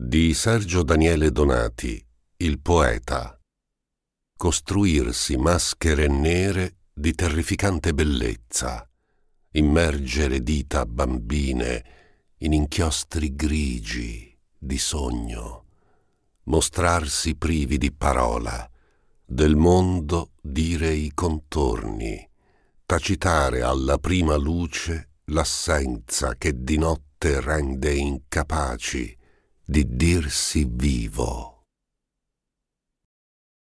Di Sergio Daniele Donati, il poeta. Costruirsi maschere nere di terrificante bellezza, immergere dita bambine in inchiostri grigi di sogno, mostrarsi privi di parola, del mondo dire i contorni, tacitare alla prima luce l'assenza che di notte rende incapaci di dirsi vivo.